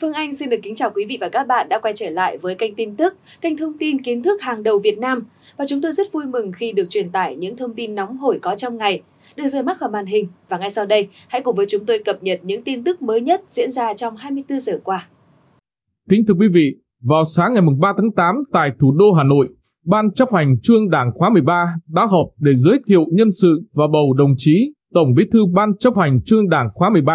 Phương Anh xin được kính chào quý vị và các bạn đã quay trở lại với kênh tin tức, kênh thông tin kiến thức hàng đầu Việt Nam. Và chúng tôi rất vui mừng khi được truyền tải những thông tin nóng hổi có trong ngày, được rời mắt khỏi màn hình. Và ngay sau đây, hãy cùng với chúng tôi cập nhật những tin tức mới nhất diễn ra trong 24 giờ qua. Kính thưa quý vị, vào sáng ngày 3 tháng 8 tại thủ đô Hà Nội, Ban chấp hành Trương Đảng khóa 13 đã họp để giới thiệu nhân sự và bầu đồng chí Tổng Bí thư Ban chấp hành Trương Đảng khóa 13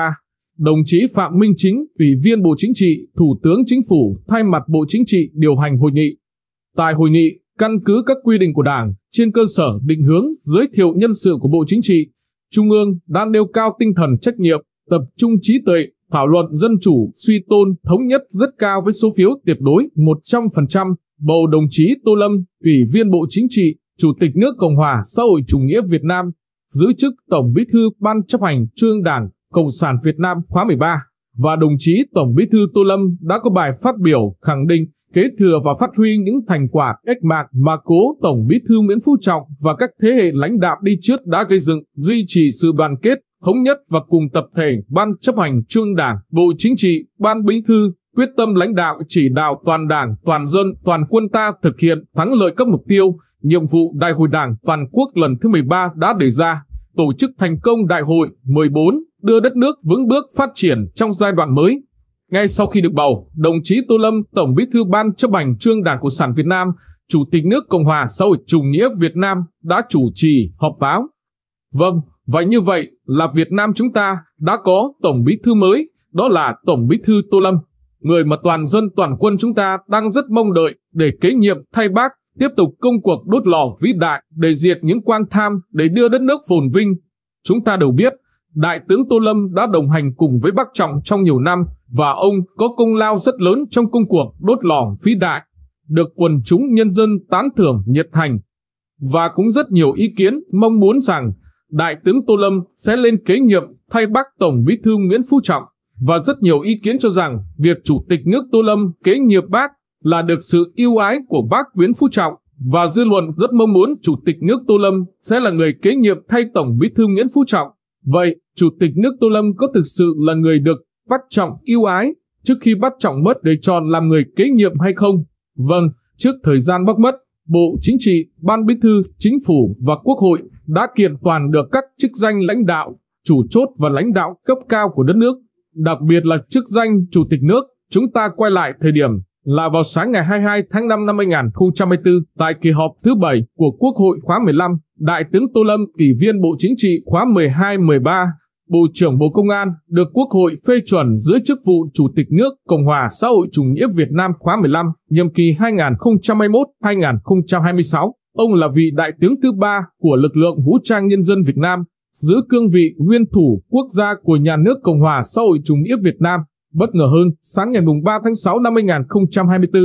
đồng chí Phạm Minh Chính, Ủy viên Bộ Chính trị, Thủ tướng Chính phủ thay mặt Bộ Chính trị điều hành hội nghị. Tại hội nghị, căn cứ các quy định của Đảng, trên cơ sở định hướng giới thiệu nhân sự của Bộ Chính trị, Trung ương đã nêu cao tinh thần trách nhiệm, tập trung trí tuệ, thảo luận dân chủ, suy tôn, thống nhất rất cao với số phiếu tuyệt đối 100%, bầu đồng chí Tô Lâm, Ủy viên Bộ Chính trị, Chủ tịch nước Cộng hòa xã hội chủ nghĩa Việt Nam, giữ chức Tổng Bí thư Ban chấp hành Trương Đảng Cộng sản Việt Nam khóa 13 và đồng chí Tổng Bí thư Tô Lâm đã có bài phát biểu khẳng định kế thừa và phát huy những thành quả cách mạng mà cố Tổng Bí thư Nguyễn Phú Trọng và các thế hệ lãnh đạo đi trước đã gây dựng, duy trì sự đoàn kết, thống nhất và cùng tập thể Ban chấp hành Trung Đảng, Bộ Chính trị, Ban Bí thư quyết tâm lãnh đạo chỉ đạo toàn Đảng, toàn dân, toàn quân ta thực hiện thắng lợi các mục tiêu, nhiệm vụ Đại hội Đảng toàn quốc lần thứ 13 đã đề ra, tổ chức thành công Đại hội 14 đưa đất nước vững bước phát triển trong giai đoạn mới. Ngay sau khi được bầu, đồng chí Tô Lâm, Tổng Bí thư Ban chấp hành Trương Đảng Cộng sản Việt Nam, Chủ tịch nước Cộng hòa xã hội chủ nghĩa Việt Nam đã chủ trì họp báo. Vâng, vậy như vậy là Việt Nam chúng ta đã có Tổng Bí thư mới, đó là Tổng Bí thư Tô Lâm, người mà toàn dân toàn quân chúng ta đang rất mong đợi để kế nhiệm thay bác tiếp tục công cuộc đốt lò vĩ đại để diệt những quan tham để đưa đất nước phồn vinh. Chúng ta đều biết Đại tướng Tô Lâm đã đồng hành cùng với Bắc Trọng trong nhiều năm và ông có công lao rất lớn trong công cuộc đốt lò vĩ đại, được quần chúng nhân dân tán thưởng nhiệt thành. Và cũng rất nhiều ý kiến mong muốn rằng Đại tướng Tô Lâm sẽ lên kế nhiệm thay Bắc Tổng Bí thư Nguyễn Phú Trọng và rất nhiều ý kiến cho rằng việc Chủ tịch nước Tô Lâm kế nhiệm Bác là được sự yêu ái của Bác Nguyễn Phú Trọng và dư luận rất mong muốn Chủ tịch nước Tô Lâm sẽ là người kế nhiệm thay Tổng Bí thư Nguyễn Phú Trọng Vậy, Chủ tịch nước Tô Lâm có thực sự là người được Bác Trọng yêu ái trước khi Bác Trọng mất để chọn làm người kế nhiệm hay không? Vâng, trước thời gian Bác mất, Bộ Chính trị, Ban Bí thư, Chính phủ và Quốc hội đã kiện toàn được các chức danh lãnh đạo, chủ chốt và lãnh đạo cấp cao của đất nước, đặc biệt là chức danh Chủ tịch nước. Chúng ta quay lại thời điểm là vào sáng ngày 22 tháng 5 năm 2024 tại kỳ họp thứ 7 của Quốc hội khóa 15. Đại tướng Tô Lâm, Ủy viên Bộ Chính trị khóa 12-13, Bộ trưởng Bộ Công an được Quốc hội phê chuẩn giữ chức vụ Chủ tịch nước Cộng hòa xã hội chủ nghĩa Việt Nam khóa 15, nhiệm kỳ 2021-2026. Ông là vị đại tướng thứ ba của lực lượng vũ trang nhân dân Việt Nam, giữ cương vị nguyên thủ quốc gia của nhà nước Cộng hòa xã hội chủ nghĩa Việt Nam. Bất ngờ hơn, sáng ngày 3 tháng 6 năm 2024,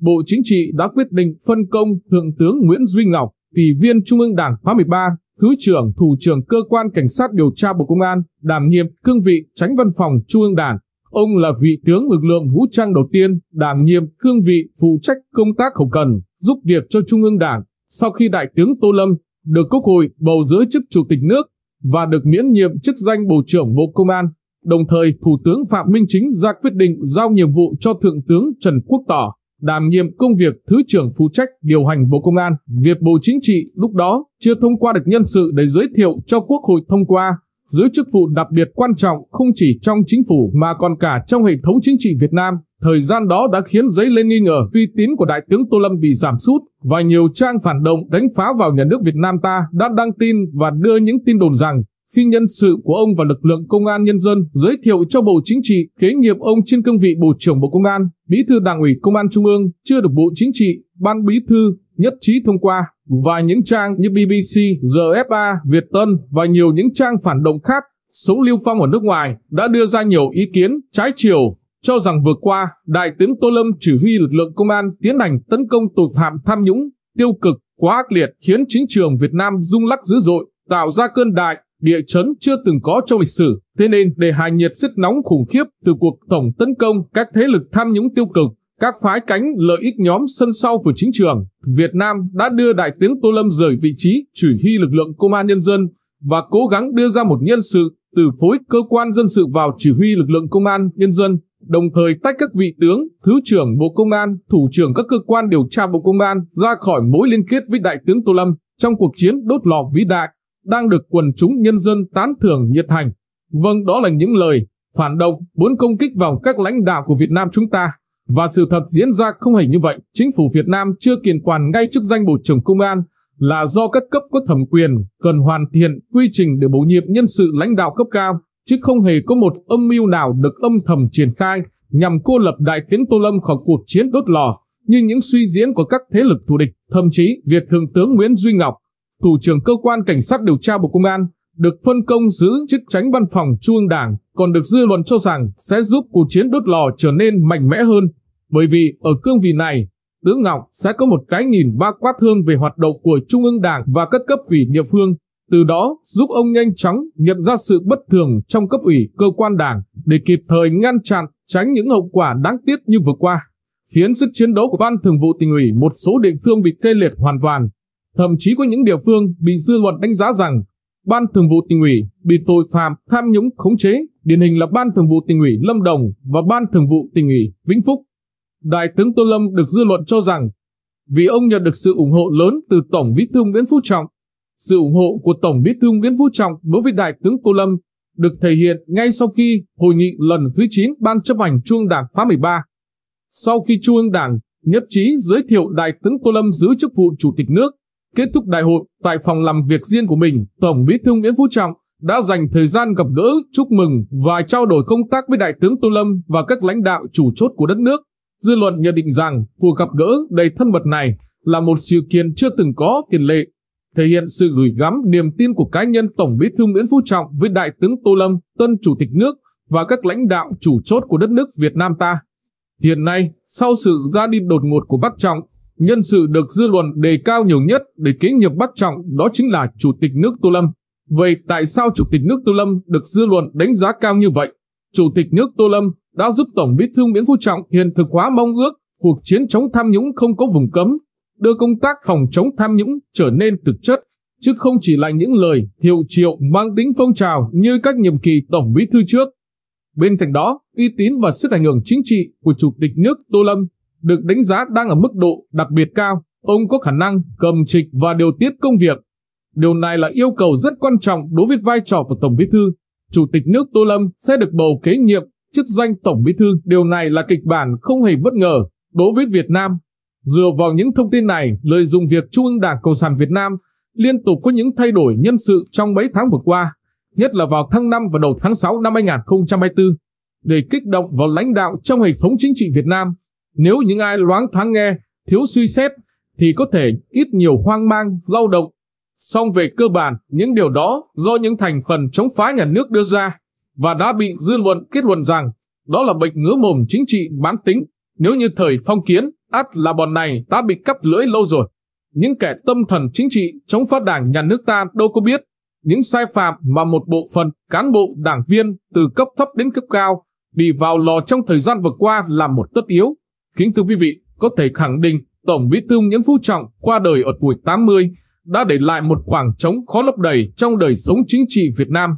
Bộ Chính trị đã quyết định phân công Thượng tướng Nguyễn Duy Ngọc Ủy viên Trung ương Đảng khóa 13, Thứ trưởng Thủ trưởng Cơ quan Cảnh sát điều tra Bộ Công an, đảm nhiệm cương vị Tránh Văn phòng Trung ương Đảng. Ông là vị tướng lực lượng vũ trang đầu tiên đảm nhiệm cương vị phụ trách công tác hậu cần, giúp việc cho Trung ương Đảng sau khi Đại tướng Tô Lâm được Quốc hội bầu giữ chức Chủ tịch nước và được miễn nhiệm chức danh Bộ trưởng Bộ Công an. Đồng thời, Thủ tướng Phạm Minh Chính ra quyết định giao nhiệm vụ cho Thượng tướng Trần Quốc Tỏ đảm nhiệm công việc Thứ trưởng phụ trách điều hành Bộ Công an. Việc Bộ Chính trị lúc đó chưa thông qua được nhân sự để giới thiệu cho Quốc hội thông qua, giữ chức vụ đặc biệt quan trọng không chỉ trong chính phủ mà còn cả trong hệ thống chính trị Việt Nam. Thời gian đó đã khiến giấy lên nghi ngờ uy tín của Đại tướng Tô Lâm bị giảm sút và nhiều trang phản động đánh phá vào nhà nước Việt Nam ta đã đăng tin và đưa những tin đồn rằng khi nhân sự của ông và lực lượng công an nhân dân giới thiệu cho Bộ Chính trị kế nhiệm ông trên cương vị Bộ trưởng Bộ Công an, Bí thư Đảng ủy Công an Trung ương chưa được Bộ Chính trị, Ban Bí thư nhất trí thông qua và những trang như BBC, RFA, Việt Tân và nhiều những trang phản động khác sống lưu phong ở nước ngoài đã đưa ra nhiều ý kiến trái chiều cho rằng vừa qua Đại tướng Tô Lâm chỉ huy lực lượng công an tiến hành tấn công tội phạm tham nhũng tiêu cực quá ác liệt khiến chính trường Việt Nam rung lắc dữ dội tạo ra cơn đại địa chấn chưa từng có trong lịch sử, thế nên để hài nhiệt sức nóng khủng khiếp từ cuộc tổng tấn công các thế lực tham nhũng tiêu cực, các phái cánh lợi ích nhóm sân sau của chính trường, Việt Nam đã đưa Đại tướng Tô Lâm rời vị trí chỉ huy lực lượng công an nhân dân và cố gắng đưa ra một nhân sự từ phối cơ quan dân sự vào chỉ huy lực lượng công an nhân dân, đồng thời tách các vị tướng, thứ trưởng Bộ Công an, thủ trưởng các cơ quan điều tra Bộ Công an ra khỏi mối liên kết với Đại tướng Tô Lâm trong cuộc chiến đốt lò vĩ đại đang được quần chúng nhân dân tán thưởng nhiệt thành. Vâng, đó là những lời phản động muốn công kích vào các lãnh đạo của Việt Nam chúng ta. Và sự thật diễn ra không hề như vậy. Chính phủ Việt Nam chưa kiền quản ngay chức danh Bộ trưởng Công an là do các cấp có thẩm quyền cần hoàn thiện quy trình để bổ nhiệm nhân sự lãnh đạo cấp cao, chứ không hề có một âm mưu nào được âm thầm triển khai nhằm cô lập đại tiến Tô Lâm khỏi cuộc chiến đốt lò như những suy diễn của các thế lực thù địch. Thậm chí, việc Thượng tướng Nguyễn Duy Ngọc Thủ trưởng cơ quan cảnh sát điều tra Bộ Công an được phân công giữ chức tránh văn phòng Trung ương Đảng còn được dư luận cho rằng sẽ giúp cuộc chiến đốt lò trở nên mạnh mẽ hơn. Bởi vì ở cương vị này, tướng Ngọc sẽ có một cái nhìn ba quát hơn về hoạt động của Trung ương Đảng và các cấp ủy địa phương, từ đó giúp ông nhanh chóng nhận ra sự bất thường trong cấp ủy cơ quan đảng để kịp thời ngăn chặn tránh những hậu quả đáng tiếc như vừa qua. Khiến sức chiến đấu của ban thường vụ tỉnh ủy một số địa phương bị tê liệt hoàn toàn, Thậm chí có những địa phương bị dư luận đánh giá rằng Ban Thường vụ tỉnh ủy bị tội phạm tham nhũng khống chế, điển hình là Ban Thường vụ tỉnh ủy Lâm Đồng và Ban Thường vụ tỉnh ủy Vĩnh Phúc. Đại tướng Tô Lâm được dư luận cho rằng vì ông nhận được sự ủng hộ lớn từ Tổng Bí thư Nguyễn Phú Trọng, sự ủng hộ của Tổng Bí thư Nguyễn Phú Trọng đối với Đại tướng Tô Lâm được thể hiện ngay sau khi hội nghị lần thứ 9 Ban chấp hành Trung Đảng khóa 13. Sau khi Trung ương Đảng nhất trí giới thiệu Đại tướng Tô Lâm giữ chức vụ Chủ tịch nước, Kết thúc đại hội, tại phòng làm việc riêng của mình, Tổng bí thư Nguyễn Phú Trọng đã dành thời gian gặp gỡ, chúc mừng và trao đổi công tác với Đại tướng Tô Lâm và các lãnh đạo chủ chốt của đất nước. Dư luận nhận định rằng cuộc gặp gỡ đầy thân mật này là một sự kiện chưa từng có tiền lệ, thể hiện sự gửi gắm niềm tin của cá nhân Tổng bí thư Nguyễn Phú Trọng với Đại tướng Tô Lâm, tân chủ tịch nước và các lãnh đạo chủ chốt của đất nước Việt Nam ta. Hiện nay, sau sự ra đi đột ngột của Bắc Trọng, nhân sự được dư luận đề cao nhiều nhất để kế nhiệm Bắc Trọng đó chính là Chủ tịch nước Tô Lâm. Vậy tại sao Chủ tịch nước Tô Lâm được dư luận đánh giá cao như vậy? Chủ tịch nước Tô Lâm đã giúp Tổng bí thư Nguyễn Phú Trọng hiện thực hóa mong ước cuộc chiến chống tham nhũng không có vùng cấm, đưa công tác phòng chống tham nhũng trở nên thực chất, chứ không chỉ là những lời hiệu triệu mang tính phong trào như các nhiệm kỳ Tổng bí thư trước. Bên cạnh đó, uy tín và sức ảnh hưởng chính trị của Chủ tịch nước Tô Lâm được đánh giá đang ở mức độ đặc biệt cao, ông có khả năng cầm trịch và điều tiết công việc. Điều này là yêu cầu rất quan trọng đối với vai trò của Tổng Bí thư. Chủ tịch nước Tô Lâm sẽ được bầu kế nhiệm chức danh Tổng Bí thư. Điều này là kịch bản không hề bất ngờ đối với Việt Nam. Dựa vào những thông tin này, lợi dụng việc Trung ương Đảng Cộng sản Việt Nam liên tục có những thay đổi nhân sự trong mấy tháng vừa qua, nhất là vào tháng 5 và đầu tháng 6 năm 2024, để kích động vào lãnh đạo trong hệ thống chính trị Việt Nam nếu những ai loáng thoáng nghe, thiếu suy xét thì có thể ít nhiều hoang mang, dao động. Song về cơ bản, những điều đó do những thành phần chống phá nhà nước đưa ra và đã bị dư luận kết luận rằng đó là bệnh ngứa mồm chính trị bán tính. Nếu như thời phong kiến, ắt là bọn này đã bị cắp lưỡi lâu rồi. Những kẻ tâm thần chính trị chống phá đảng nhà nước ta đâu có biết những sai phạm mà một bộ phận cán bộ đảng viên từ cấp thấp đến cấp cao bị vào lò trong thời gian vừa qua là một tất yếu Kính thưa quý vị, có thể khẳng định Tổng Bí thư Nguyễn Phú Trọng qua đời ở tuổi 80 đã để lại một khoảng trống khó lấp đầy trong đời sống chính trị Việt Nam.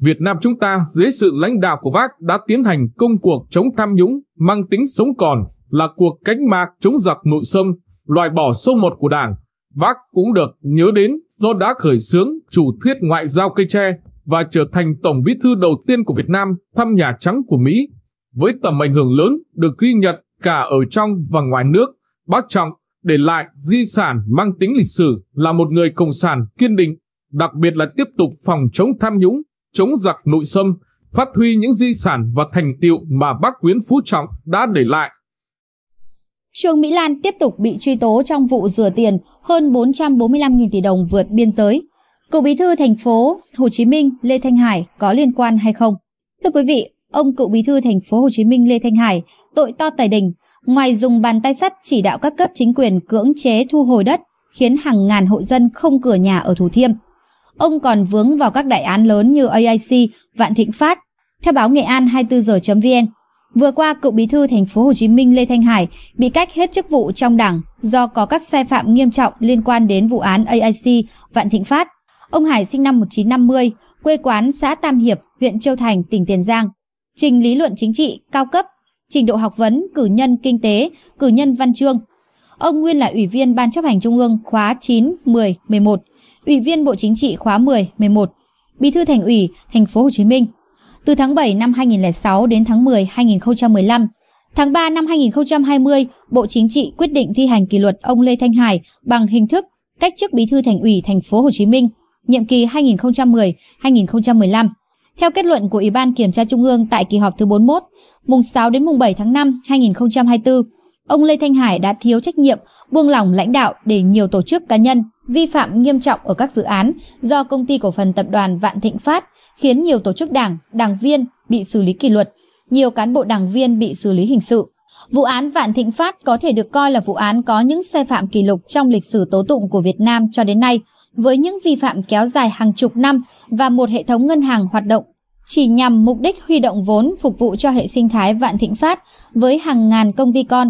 Việt Nam chúng ta dưới sự lãnh đạo của Bác đã tiến hành công cuộc chống tham nhũng mang tính sống còn là cuộc cách mạc chống giặc nội xâm, loại bỏ số một của Đảng. Bác cũng được nhớ đến do đã khởi xướng chủ thuyết ngoại giao cây tre và trở thành tổng bí thư đầu tiên của Việt Nam thăm Nhà Trắng của Mỹ. Với tầm ảnh hưởng lớn được ghi nhận cả ở trong và ngoài nước, bác Trọng để lại di sản mang tính lịch sử là một người cộng sản kiên định, đặc biệt là tiếp tục phòng chống tham nhũng, chống giặc nội xâm, phát huy những di sản và thành tiệu mà bác Nguyễn Phú Trọng đã để lại. Trương Mỹ Lan tiếp tục bị truy tố trong vụ rửa tiền hơn 445.000 tỷ đồng vượt biên giới. Cựu bí thư thành phố Hồ Chí Minh Lê Thanh Hải có liên quan hay không? Thưa quý vị, ông cựu bí thư thành phố Hồ Chí Minh Lê Thanh Hải tội to tài đình, ngoài dùng bàn tay sắt chỉ đạo các cấp chính quyền cưỡng chế thu hồi đất, khiến hàng ngàn hộ dân không cửa nhà ở Thủ Thiêm. Ông còn vướng vào các đại án lớn như AIC, Vạn Thịnh Phát. Theo báo Nghệ An 24 giờ.vn, vừa qua cựu bí thư thành phố Hồ Chí Minh Lê Thanh Hải bị cách hết chức vụ trong Đảng do có các sai phạm nghiêm trọng liên quan đến vụ án AIC, Vạn Thịnh Phát. Ông Hải sinh năm 1950, quê quán xã Tam Hiệp, huyện Châu Thành, tỉnh Tiền Giang trình lý luận chính trị cao cấp, trình độ học vấn, cử nhân kinh tế, cử nhân văn chương. Ông nguyên là Ủy viên Ban chấp hành Trung ương khóa 9, 10, 11, Ủy viên Bộ Chính trị khóa 10, 11, Bí thư Thành ủy Thành phố Hồ Chí Minh. Từ tháng 7 năm 2006 đến tháng 10 2015, tháng 3 năm 2020, Bộ Chính trị quyết định thi hành kỷ luật ông Lê Thanh Hải bằng hình thức cách chức Bí thư Thành ủy Thành phố Hồ Chí Minh nhiệm kỳ 2010-2015. Theo kết luận của Ủy ban Kiểm tra Trung ương tại kỳ họp thứ 41, mùng 6 đến mùng 7 tháng 5 2024, ông Lê Thanh Hải đã thiếu trách nhiệm, buông lỏng lãnh đạo để nhiều tổ chức cá nhân vi phạm nghiêm trọng ở các dự án do công ty cổ phần tập đoàn Vạn Thịnh Phát, khiến nhiều tổ chức đảng, đảng viên bị xử lý kỷ luật, nhiều cán bộ đảng viên bị xử lý hình sự. Vụ án Vạn Thịnh Phát có thể được coi là vụ án có những sai phạm kỷ lục trong lịch sử tố tụng của Việt Nam cho đến nay, với những vi phạm kéo dài hàng chục năm và một hệ thống ngân hàng hoạt động chỉ nhằm mục đích huy động vốn phục vụ cho hệ sinh thái Vạn Thịnh Phát với hàng ngàn công ty con.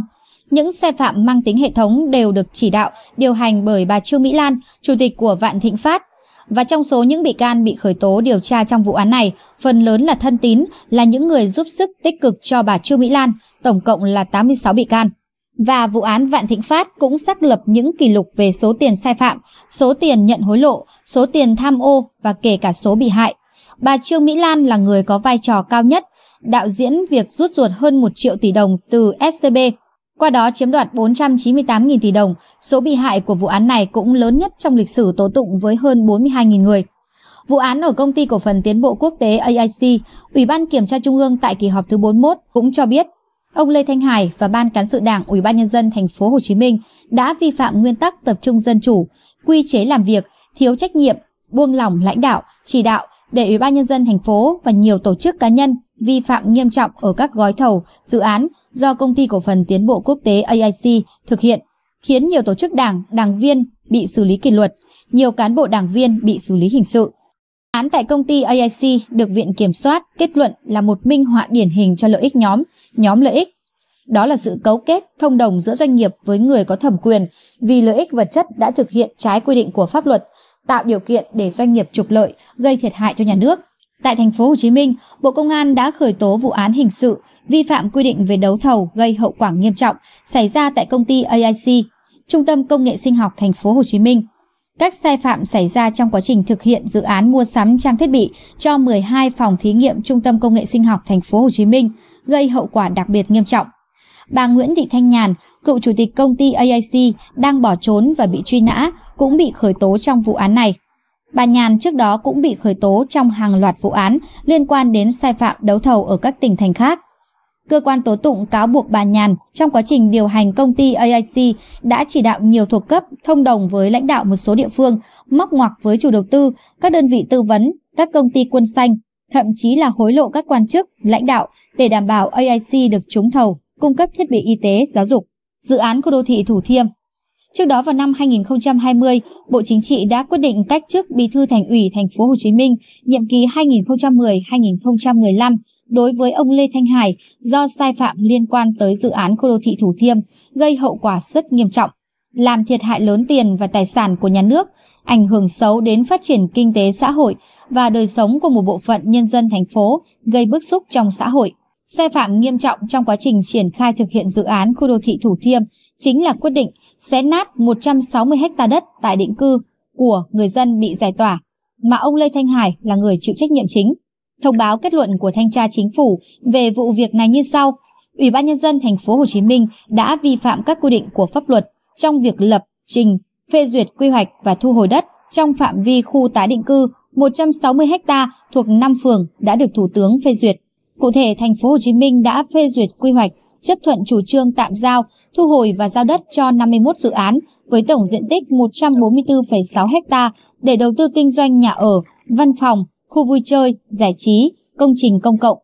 Những sai phạm mang tính hệ thống đều được chỉ đạo, điều hành bởi bà Trương Mỹ Lan, chủ tịch của Vạn Thịnh Phát. Và trong số những bị can bị khởi tố điều tra trong vụ án này, phần lớn là thân tín, là những người giúp sức tích cực cho bà Trương Mỹ Lan, tổng cộng là 86 bị can. Và vụ án Vạn Thịnh Phát cũng xác lập những kỷ lục về số tiền sai phạm, số tiền nhận hối lộ, số tiền tham ô và kể cả số bị hại. Bà Trương Mỹ Lan là người có vai trò cao nhất, đạo diễn việc rút ruột hơn 1 triệu tỷ đồng từ SCB, qua đó chiếm đoạt 498.000 tỷ đồng. Số bị hại của vụ án này cũng lớn nhất trong lịch sử tố tụng với hơn 42.000 người. Vụ án ở công ty cổ phần tiến bộ quốc tế AIC, Ủy ban Kiểm tra Trung ương tại kỳ họp thứ 41 cũng cho biết ông Lê Thanh Hải và Ban cán sự Đảng Ủy ban nhân dân thành phố Hồ Chí Minh đã vi phạm nguyên tắc tập trung dân chủ, quy chế làm việc, thiếu trách nhiệm, buông lỏng lãnh đạo, chỉ đạo, để Ủy ban nhân dân thành phố và nhiều tổ chức cá nhân vi phạm nghiêm trọng ở các gói thầu, dự án do công ty cổ phần tiến bộ quốc tế AIC thực hiện, khiến nhiều tổ chức đảng, đảng viên bị xử lý kỷ luật, nhiều cán bộ đảng viên bị xử lý hình sự. Án tại công ty AIC được Viện Kiểm soát kết luận là một minh họa điển hình cho lợi ích nhóm, nhóm lợi ích. Đó là sự cấu kết, thông đồng giữa doanh nghiệp với người có thẩm quyền vì lợi ích vật chất đã thực hiện trái quy định của pháp luật, tạo điều kiện để doanh nghiệp trục lợi, gây thiệt hại cho nhà nước. Tại thành phố Hồ Chí Minh, Bộ Công an đã khởi tố vụ án hình sự vi phạm quy định về đấu thầu gây hậu quả nghiêm trọng xảy ra tại công ty AIC, Trung tâm Công nghệ Sinh học thành phố Hồ Chí Minh. Các sai phạm xảy ra trong quá trình thực hiện dự án mua sắm trang thiết bị cho 12 phòng thí nghiệm Trung tâm Công nghệ Sinh học thành phố Hồ Chí Minh gây hậu quả đặc biệt nghiêm trọng bà Nguyễn Thị Thanh Nhàn, cựu chủ tịch công ty AIC đang bỏ trốn và bị truy nã, cũng bị khởi tố trong vụ án này. Bà Nhàn trước đó cũng bị khởi tố trong hàng loạt vụ án liên quan đến sai phạm đấu thầu ở các tỉnh thành khác. Cơ quan tố tụng cáo buộc bà Nhàn trong quá trình điều hành công ty AIC đã chỉ đạo nhiều thuộc cấp thông đồng với lãnh đạo một số địa phương, móc ngoặc với chủ đầu tư, các đơn vị tư vấn, các công ty quân xanh, thậm chí là hối lộ các quan chức, lãnh đạo để đảm bảo AIC được trúng thầu cung cấp thiết bị y tế, giáo dục, dự án khu đô thị Thủ Thiêm. Trước đó vào năm 2020, Bộ Chính trị đã quyết định cách chức Bí thư Thành ủy Thành phố Hồ Chí Minh nhiệm kỳ 2010-2015 đối với ông Lê Thanh Hải do sai phạm liên quan tới dự án khu đô thị Thủ Thiêm gây hậu quả rất nghiêm trọng, làm thiệt hại lớn tiền và tài sản của nhà nước, ảnh hưởng xấu đến phát triển kinh tế xã hội và đời sống của một bộ phận nhân dân thành phố, gây bức xúc trong xã hội. Sai phạm nghiêm trọng trong quá trình triển khai thực hiện dự án khu đô thị Thủ Thiêm chính là quyết định xé nát 160 ha đất tại định cư của người dân bị giải tỏa, mà ông Lê Thanh Hải là người chịu trách nhiệm chính. Thông báo kết luận của thanh tra chính phủ về vụ việc này như sau: Ủy ban nhân dân thành phố Hồ Chí Minh đã vi phạm các quy định của pháp luật trong việc lập, trình, phê duyệt quy hoạch và thu hồi đất trong phạm vi khu tái định cư 160 ha thuộc 5 phường đã được Thủ tướng phê duyệt Cụ thể, thành phố Hồ Chí Minh đã phê duyệt quy hoạch, chấp thuận chủ trương tạm giao, thu hồi và giao đất cho 51 dự án với tổng diện tích 144,6 ha để đầu tư kinh doanh nhà ở, văn phòng, khu vui chơi, giải trí, công trình công cộng.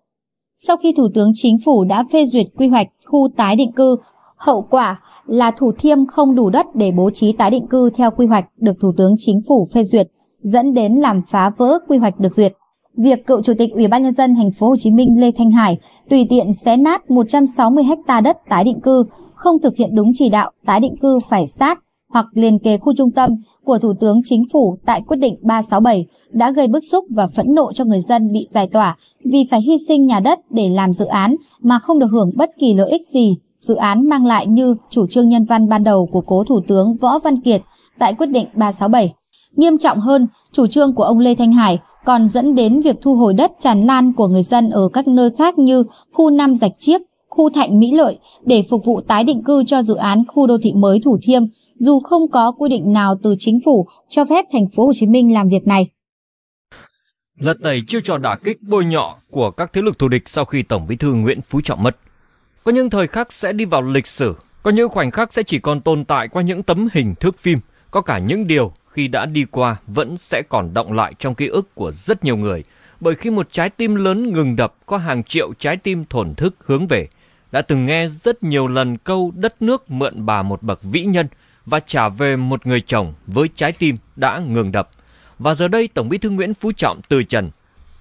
Sau khi Thủ tướng Chính phủ đã phê duyệt quy hoạch khu tái định cư, hậu quả là Thủ Thiêm không đủ đất để bố trí tái định cư theo quy hoạch được Thủ tướng Chính phủ phê duyệt, dẫn đến làm phá vỡ quy hoạch được duyệt việc cựu chủ tịch Ủy ban nhân dân thành phố Hồ Chí Minh Lê Thanh Hải tùy tiện xé nát 160 ha đất tái định cư, không thực hiện đúng chỉ đạo tái định cư phải sát hoặc liền kề khu trung tâm của Thủ tướng Chính phủ tại quyết định 367 đã gây bức xúc và phẫn nộ cho người dân bị giải tỏa vì phải hy sinh nhà đất để làm dự án mà không được hưởng bất kỳ lợi ích gì dự án mang lại như chủ trương nhân văn ban đầu của cố Thủ tướng Võ Văn Kiệt tại quyết định 367. Nghiêm trọng hơn, chủ trương của ông Lê Thanh Hải còn dẫn đến việc thu hồi đất tràn lan của người dân ở các nơi khác như khu Nam Dạch Chiếc, khu Thạnh Mỹ Lợi để phục vụ tái định cư cho dự án khu đô thị mới Thủ Thiêm, dù không có quy định nào từ chính phủ cho phép thành phố Hồ Chí Minh làm việc này. Lật tẩy chiêu trò đả kích bôi nhọ của các thế lực thù địch sau khi Tổng Bí thư Nguyễn Phú Trọng mất. Có những thời khắc sẽ đi vào lịch sử, có những khoảnh khắc sẽ chỉ còn tồn tại qua những tấm hình thước phim, có cả những điều khi đã đi qua vẫn sẽ còn động lại trong ký ức của rất nhiều người, bởi khi một trái tim lớn ngừng đập có hàng triệu trái tim thổn thức hướng về. Đã từng nghe rất nhiều lần câu đất nước mượn bà một bậc vĩ nhân và trả về một người chồng với trái tim đã ngừng đập. Và giờ đây Tổng bí thư Nguyễn Phú Trọng từ trần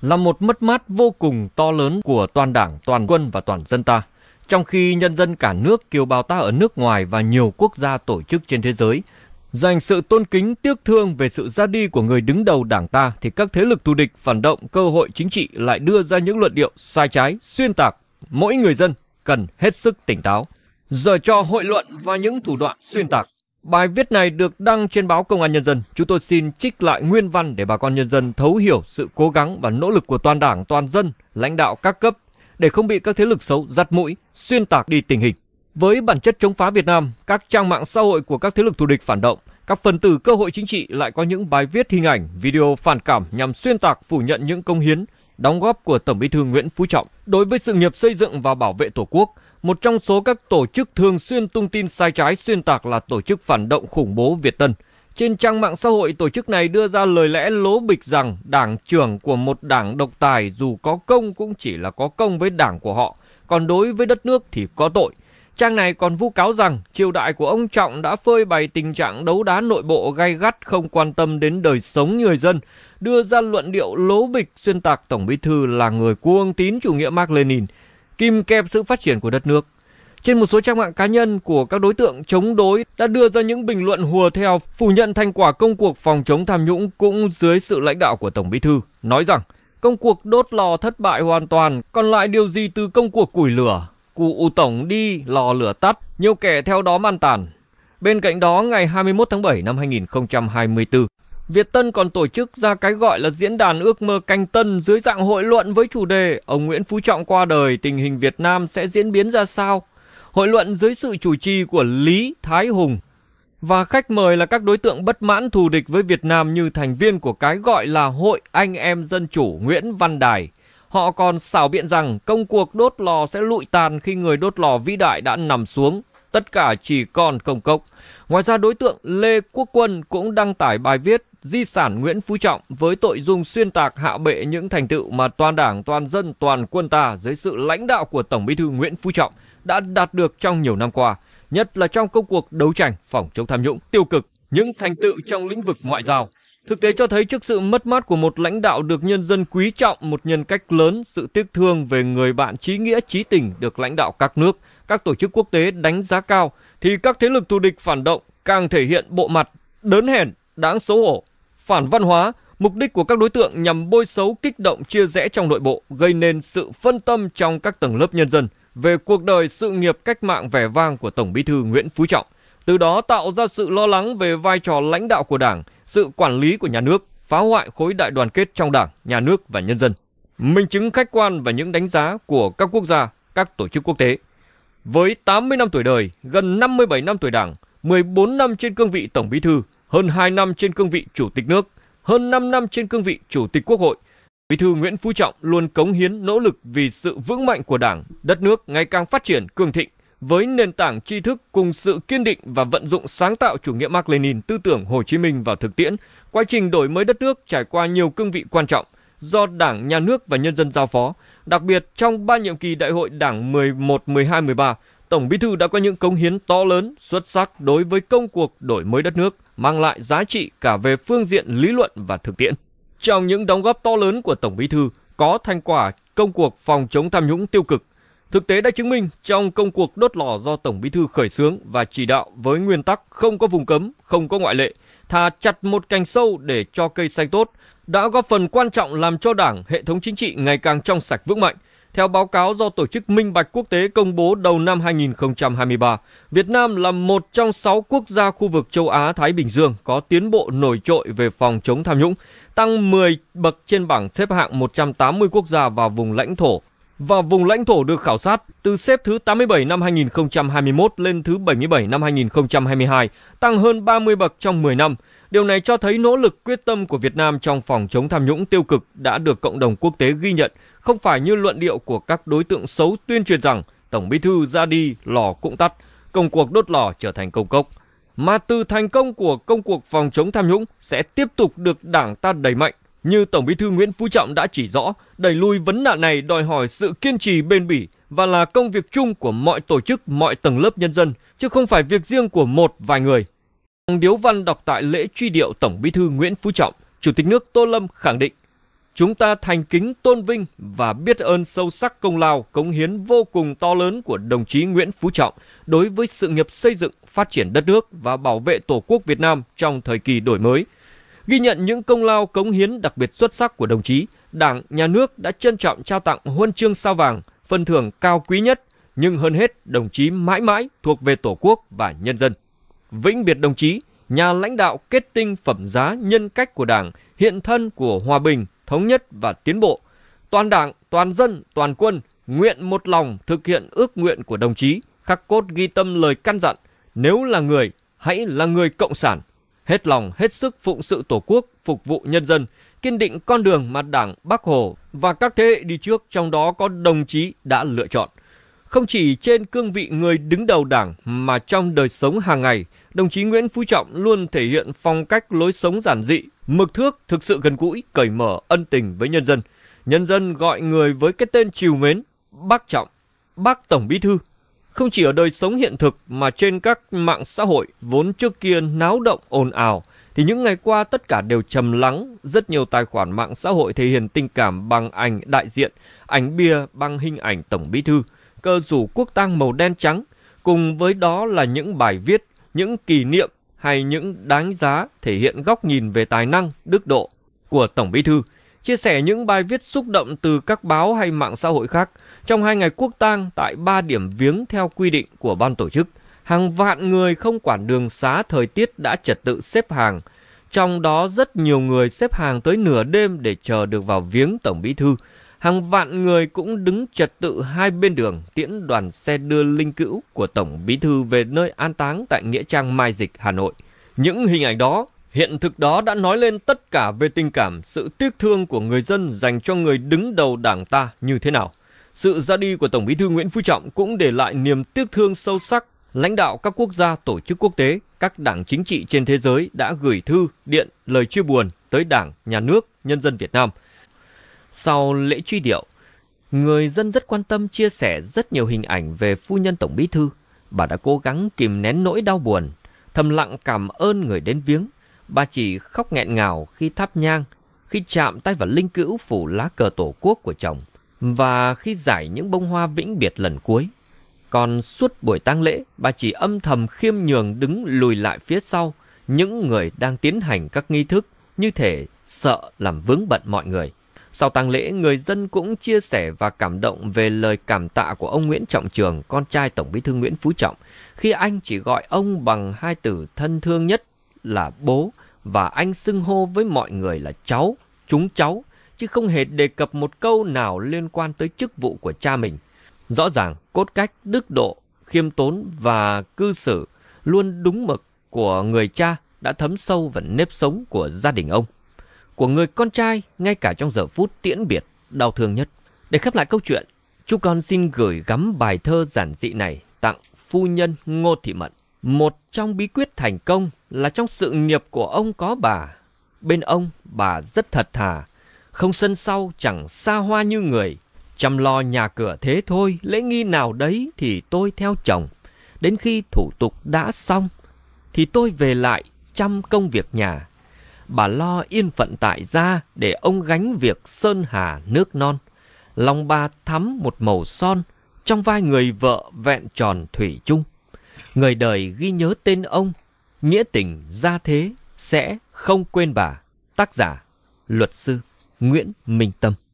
là một mất mát vô cùng to lớn của toàn đảng, toàn quân và toàn dân ta. Trong khi nhân dân cả nước kiều bào ta ở nước ngoài và nhiều quốc gia tổ chức trên thế giới – dành sự tôn kính tiếc thương về sự ra đi của người đứng đầu đảng ta thì các thế lực thù địch phản động cơ hội chính trị lại đưa ra những luận điệu sai trái, xuyên tạc. Mỗi người dân cần hết sức tỉnh táo. Giờ cho hội luận và những thủ đoạn xuyên tạc. Bài viết này được đăng trên báo Công an Nhân dân. Chúng tôi xin trích lại nguyên văn để bà con nhân dân thấu hiểu sự cố gắng và nỗ lực của toàn đảng, toàn dân, lãnh đạo các cấp để không bị các thế lực xấu dắt mũi, xuyên tạc đi tình hình. Với bản chất chống phá Việt Nam, các trang mạng xã hội của các thế lực thù địch phản động, các phần tử cơ hội chính trị lại có những bài viết hình ảnh, video phản cảm nhằm xuyên tạc phủ nhận những công hiến, đóng góp của Tổng Bí thư Nguyễn Phú Trọng đối với sự nghiệp xây dựng và bảo vệ Tổ quốc. Một trong số các tổ chức thường xuyên tung tin sai trái xuyên tạc là tổ chức phản động khủng bố Việt Tân. Trên trang mạng xã hội, tổ chức này đưa ra lời lẽ lố bịch rằng đảng trưởng của một đảng độc tài dù có công cũng chỉ là có công với đảng của họ, còn đối với đất nước thì có tội – Trang này còn vu cáo rằng triều đại của ông Trọng đã phơi bày tình trạng đấu đá nội bộ gay gắt không quan tâm đến đời sống người dân, đưa ra luận điệu lố bịch xuyên tạc Tổng Bí Thư là người cuông tín chủ nghĩa Mark Lenin, kim kẹp sự phát triển của đất nước. Trên một số trang mạng cá nhân của các đối tượng chống đối đã đưa ra những bình luận hùa theo phủ nhận thành quả công cuộc phòng chống tham nhũng cũng dưới sự lãnh đạo của Tổng Bí Thư, nói rằng công cuộc đốt lò thất bại hoàn toàn, còn lại điều gì từ công cuộc củi lửa Cụ U Tổng đi, lò lửa tắt, nhiều kẻ theo đó man tàn. Bên cạnh đó, ngày 21 tháng 7 năm 2024, Việt Tân còn tổ chức ra cái gọi là diễn đàn ước mơ canh tân dưới dạng hội luận với chủ đề Ông Nguyễn Phú Trọng qua đời, tình hình Việt Nam sẽ diễn biến ra sao? Hội luận dưới sự chủ trì của Lý Thái Hùng và khách mời là các đối tượng bất mãn thù địch với Việt Nam như thành viên của cái gọi là Hội Anh Em Dân Chủ Nguyễn Văn Đài – Họ còn xảo biện rằng công cuộc đốt lò sẽ lụi tàn khi người đốt lò vĩ đại đã nằm xuống. Tất cả chỉ còn công cốc. Ngoài ra đối tượng Lê Quốc Quân cũng đăng tải bài viết Di sản Nguyễn Phú Trọng với tội dung xuyên tạc hạ bệ những thành tựu mà toàn đảng, toàn dân, toàn quân ta dưới sự lãnh đạo của Tổng bí thư Nguyễn Phú Trọng đã đạt được trong nhiều năm qua, nhất là trong công cuộc đấu tranh phòng chống tham nhũng tiêu cực, những thành tựu trong lĩnh vực ngoại giao, Thực tế cho thấy trước sự mất mát của một lãnh đạo được nhân dân quý trọng, một nhân cách lớn, sự tiếc thương về người bạn trí nghĩa trí tình được lãnh đạo các nước, các tổ chức quốc tế đánh giá cao, thì các thế lực thù địch phản động càng thể hiện bộ mặt đớn hèn, đáng xấu hổ, phản văn hóa, mục đích của các đối tượng nhằm bôi xấu kích động chia rẽ trong nội bộ, gây nên sự phân tâm trong các tầng lớp nhân dân về cuộc đời sự nghiệp cách mạng vẻ vang của Tổng Bí thư Nguyễn Phú Trọng từ đó tạo ra sự lo lắng về vai trò lãnh đạo của Đảng, sự quản lý của nhà nước, phá hoại khối đại đoàn kết trong Đảng, nhà nước và nhân dân. Minh chứng khách quan và những đánh giá của các quốc gia, các tổ chức quốc tế. Với 80 năm tuổi đời, gần 57 năm tuổi Đảng, 14 năm trên cương vị Tổng Bí thư, hơn 2 năm trên cương vị Chủ tịch nước, hơn 5 năm trên cương vị Chủ tịch Quốc hội, Bí thư Nguyễn Phú Trọng luôn cống hiến nỗ lực vì sự vững mạnh của Đảng, đất nước ngày càng phát triển cường thịnh, với nền tảng tri thức cùng sự kiên định và vận dụng sáng tạo chủ nghĩa Mark Lenin, tư tưởng Hồ Chí Minh vào thực tiễn, quá trình đổi mới đất nước trải qua nhiều cương vị quan trọng do Đảng, Nhà nước và nhân dân giao phó. Đặc biệt, trong ba nhiệm kỳ Đại hội Đảng 11, 12, 13, Tổng Bí thư đã có những cống hiến to lớn, xuất sắc đối với công cuộc đổi mới đất nước, mang lại giá trị cả về phương diện lý luận và thực tiễn. Trong những đóng góp to lớn của Tổng Bí thư, có thành quả công cuộc phòng chống tham nhũng tiêu cực, Thực tế đã chứng minh trong công cuộc đốt lò do Tổng Bí thư khởi xướng và chỉ đạo với nguyên tắc không có vùng cấm, không có ngoại lệ, thà chặt một cành sâu để cho cây xanh tốt, đã góp phần quan trọng làm cho Đảng, hệ thống chính trị ngày càng trong sạch vững mạnh. Theo báo cáo do Tổ chức Minh Bạch Quốc tế công bố đầu năm 2023, Việt Nam là một trong 6 quốc gia khu vực châu Á-Thái Bình Dương có tiến bộ nổi trội về phòng chống tham nhũng, tăng 10 bậc trên bảng xếp hạng 180 quốc gia và vùng lãnh thổ và vùng lãnh thổ được khảo sát từ xếp thứ 87 năm 2021 lên thứ 77 năm 2022, tăng hơn 30 bậc trong 10 năm. Điều này cho thấy nỗ lực quyết tâm của Việt Nam trong phòng chống tham nhũng tiêu cực đã được cộng đồng quốc tế ghi nhận, không phải như luận điệu của các đối tượng xấu tuyên truyền rằng Tổng Bí thư ra đi, lò cũng tắt, công cuộc đốt lò trở thành công cốc. Mà từ thành công của công cuộc phòng chống tham nhũng sẽ tiếp tục được Đảng ta đẩy mạnh như Tổng Bí thư Nguyễn Phú Trọng đã chỉ rõ, đẩy lùi vấn nạn này đòi hỏi sự kiên trì bền bỉ và là công việc chung của mọi tổ chức, mọi tầng lớp nhân dân, chứ không phải việc riêng của một vài người. Điếu văn đọc tại lễ truy điệu Tổng Bí thư Nguyễn Phú Trọng, Chủ tịch nước Tô Lâm khẳng định, chúng ta thành kính tôn vinh và biết ơn sâu sắc công lao, cống hiến vô cùng to lớn của đồng chí Nguyễn Phú Trọng đối với sự nghiệp xây dựng, phát triển đất nước và bảo vệ Tổ quốc Việt Nam trong thời kỳ đổi mới – Ghi nhận những công lao cống hiến đặc biệt xuất sắc của đồng chí, Đảng, Nhà nước đã trân trọng trao tặng huân chương sao vàng, phần thưởng cao quý nhất, nhưng hơn hết đồng chí mãi mãi thuộc về Tổ quốc và nhân dân. Vĩnh biệt đồng chí, nhà lãnh đạo kết tinh phẩm giá nhân cách của Đảng, hiện thân của hòa bình, thống nhất và tiến bộ. Toàn Đảng, toàn dân, toàn quân nguyện một lòng thực hiện ước nguyện của đồng chí, khắc cốt ghi tâm lời căn dặn, nếu là người, hãy là người cộng sản, hết lòng, hết sức phụng sự Tổ quốc, phục vụ nhân dân, kiên định con đường mà Đảng, Bác Hồ và các thế hệ đi trước trong đó có đồng chí đã lựa chọn. Không chỉ trên cương vị người đứng đầu Đảng mà trong đời sống hàng ngày, đồng chí Nguyễn Phú Trọng luôn thể hiện phong cách lối sống giản dị, mực thước thực sự gần gũi, cởi mở, ân tình với nhân dân. Nhân dân gọi người với cái tên chiều mến, bác Trọng, bác Tổng Bí Thư không chỉ ở đời sống hiện thực mà trên các mạng xã hội vốn trước kia náo động ồn ào, thì những ngày qua tất cả đều trầm lắng, rất nhiều tài khoản mạng xã hội thể hiện tình cảm bằng ảnh đại diện, ảnh bia bằng hình ảnh Tổng Bí Thư, cơ rủ quốc tang màu đen trắng, cùng với đó là những bài viết, những kỷ niệm hay những đánh giá thể hiện góc nhìn về tài năng, đức độ của Tổng Bí Thư, chia sẻ những bài viết xúc động từ các báo hay mạng xã hội khác – trong hai ngày quốc tang tại ba điểm viếng theo quy định của ban tổ chức, hàng vạn người không quản đường xá thời tiết đã trật tự xếp hàng. Trong đó rất nhiều người xếp hàng tới nửa đêm để chờ được vào viếng Tổng Bí Thư. Hàng vạn người cũng đứng trật tự hai bên đường tiễn đoàn xe đưa linh cữu của Tổng Bí Thư về nơi an táng tại Nghĩa Trang Mai Dịch, Hà Nội. Những hình ảnh đó, hiện thực đó đã nói lên tất cả về tình cảm, sự tiếc thương của người dân dành cho người đứng đầu đảng ta như thế nào. Sự ra đi của Tổng Bí thư Nguyễn Phú Trọng cũng để lại niềm tiếc thương sâu sắc. Lãnh đạo các quốc gia, tổ chức quốc tế, các đảng chính trị trên thế giới đã gửi thư, điện, lời chia buồn tới Đảng, Nhà nước, nhân dân Việt Nam. Sau lễ truy điệu, người dân rất quan tâm chia sẻ rất nhiều hình ảnh về phu nhân Tổng Bí thư. Bà đã cố gắng kìm nén nỗi đau buồn, thầm lặng cảm ơn người đến viếng. Bà chỉ khóc nghẹn ngào khi thắp nhang, khi chạm tay vào linh cữu phủ lá cờ tổ quốc của chồng – và khi giải những bông hoa vĩnh biệt lần cuối, còn suốt buổi tang lễ, bà chỉ âm thầm khiêm nhường đứng lùi lại phía sau những người đang tiến hành các nghi thức như thể sợ làm vướng bận mọi người. Sau tang lễ, người dân cũng chia sẻ và cảm động về lời cảm tạ của ông Nguyễn Trọng Trường, con trai Tổng Bí thư Nguyễn Phú Trọng, khi anh chỉ gọi ông bằng hai từ thân thương nhất là bố và anh xưng hô với mọi người là cháu, chúng cháu chứ không hề đề cập một câu nào liên quan tới chức vụ của cha mình. Rõ ràng, cốt cách, đức độ, khiêm tốn và cư xử luôn đúng mực của người cha đã thấm sâu vào nếp sống của gia đình ông. Của người con trai, ngay cả trong giờ phút tiễn biệt, đau thương nhất. Để khép lại câu chuyện, chú con xin gửi gắm bài thơ giản dị này tặng phu nhân Ngô Thị Mận. Một trong bí quyết thành công là trong sự nghiệp của ông có bà. Bên ông, bà rất thật thà, không sân sau chẳng xa hoa như người. Chăm lo nhà cửa thế thôi, lễ nghi nào đấy thì tôi theo chồng. Đến khi thủ tục đã xong, thì tôi về lại chăm công việc nhà. Bà lo yên phận tại gia để ông gánh việc sơn hà nước non. Lòng bà thắm một màu son, trong vai người vợ vẹn tròn thủy chung. Người đời ghi nhớ tên ông, nghĩa tình gia thế sẽ không quên bà. Tác giả, luật sư. Nguyễn Minh Tâm